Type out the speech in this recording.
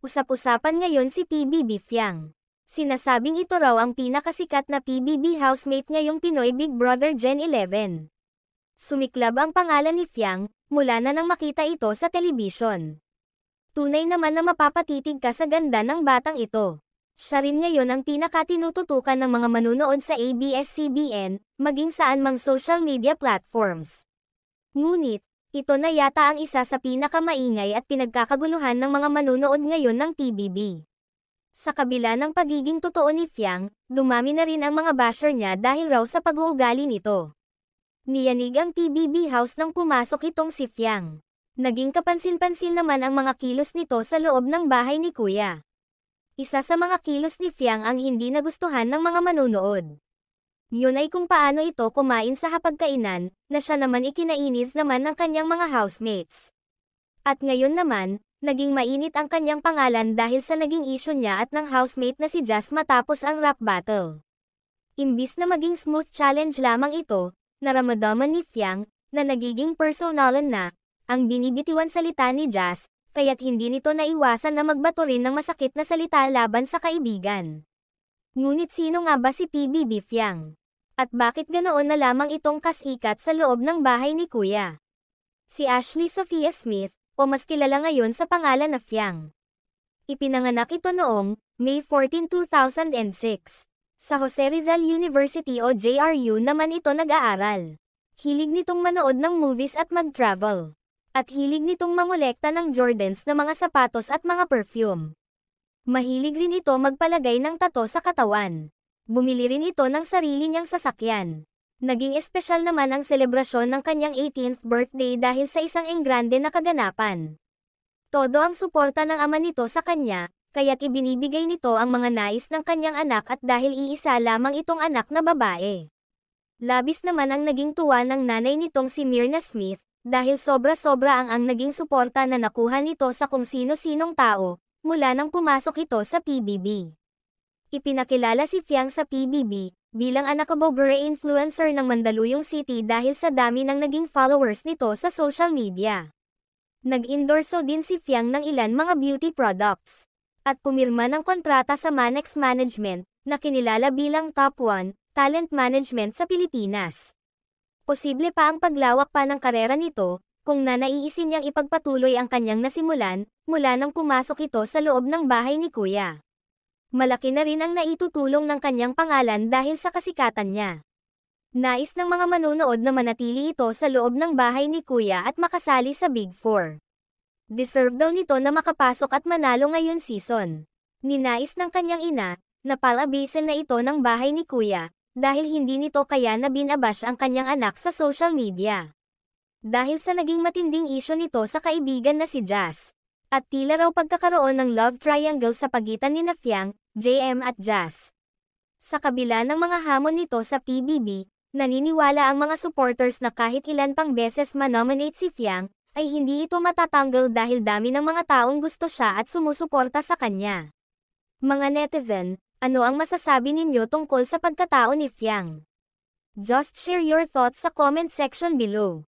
Usap-usapan ngayon si PBB Fiang. Sinasabing ito raw ang pinakasikat na PBB housemate ngayong Pinoy Big Brother Gen 11. Sumiklab ang pangalan ni Fiang, mula na nang makita ito sa telebisyon. Tunay naman na mapapatitig ka sa ganda ng batang ito. Siya rin ngayon ang pinakatinututukan ng mga manunood sa ABS-CBN, maging saan mang social media platforms. Ngunit, ito na yata ang isa sa pinakamaingay at pinagkakaguluhan ng mga manunood ngayon ng PBB. Sa kabila ng pagiging totoo ni Fiang, dumami na rin ang mga basher niya dahil raw sa pag-uugali nito. Niyanig ang PBB house nang pumasok itong si Fiang. Naging kapansin-pansin naman ang mga kilos nito sa loob ng bahay ni Kuya. Isa sa mga kilos ni Fiang ang hindi nagustuhan ng mga manunood. Yun ay kung paano ito kumain sa hapagkainan, na siya naman ikinainis naman ng kanyang mga housemates. At ngayon naman, naging mainit ang kanyang pangalan dahil sa naging issue niya at ng housemate na si Jazz matapos ang rap battle. Imbis na maging smooth challenge lamang ito, naramdaman ni Fiang, na nagiging personalan na, ang binibitiwan salita ni Jazz, kaya't hindi nito naiwasan na magbato rin ng masakit na salita laban sa kaibigan. Ngunit sino nga ba si PBB Fiang? At bakit ganoon na lamang itong kasikat sa loob ng bahay ni kuya? Si Ashley Sophia Smith, o mas kilala ngayon sa pangalan na Fiang. Ipinanganak ito noong May 14, 2006. Sa Jose Rizal University o JRU naman ito nag-aaral. Hilig nitong manood ng movies at mag-travel. At hilig nitong mangolekta ng Jordans na mga sapatos at mga perfume. Mahilig rin ito magpalagay ng tato sa katawan. Bumili rin ito ng sarili niyang sasakyan. Naging espesyal naman ang selebrasyon ng kanyang 18th birthday dahil sa isang enggrande na kaganapan. Todo ang suporta ng ama nito sa kanya, kaya't ibinibigay nito ang mga nais ng kanyang anak at dahil iisa lamang itong anak na babae. Labis naman ang naging tuwa ng nanay nitong si Myrna Smith, dahil sobra-sobra ang ang naging suporta na nakuha nito sa kung sino-sinong tao, mula nang pumasok ito sa PBB. Ipinakilala si Fiang sa PBB bilang anak influencer ng Mandaluyong City dahil sa dami ng naging followers nito sa social media. Nag-endorso din si Fiang ng ilan mga beauty products at pumirma ng kontrata sa Manex Management na kinilala bilang Top 1 Talent Management sa Pilipinas. Posible pa ang paglawak pa ng karera nito kung nanaiisin niyang ipagpatuloy ang kanyang nasimulan mula nang pumasok ito sa loob ng bahay ni Kuya. Malaki na rin ang naitutulong ng kanyang pangalan dahil sa kasikatan niya. Nais ng mga manonood na manatili ito sa loob ng bahay ni Kuya at makasali sa Big Four. Deserve daw nito na makapasok at manalo ngayon season. Ninais ng kanyang ina, na palabisan na ito ng bahay ni Kuya, dahil hindi nito kaya na binabash ang kanyang anak sa social media. Dahil sa naging matinding isyo nito sa kaibigan na si Jazz, at tila raw pagkakaroon ng love triangle sa pagitan ni Nafyang, JM at Jazz. Sa kabila ng mga hamon nito sa PBB, naniniwala ang mga supporters na kahit ilan pang beses manominate si Fyang, ay hindi ito matatanggal dahil dami ng mga taong gusto siya at sumusuporta sa kanya. Mga netizen, ano ang masasabi ninyo tungkol sa pagkatao ni Fyang? Just share your thoughts sa comment section below.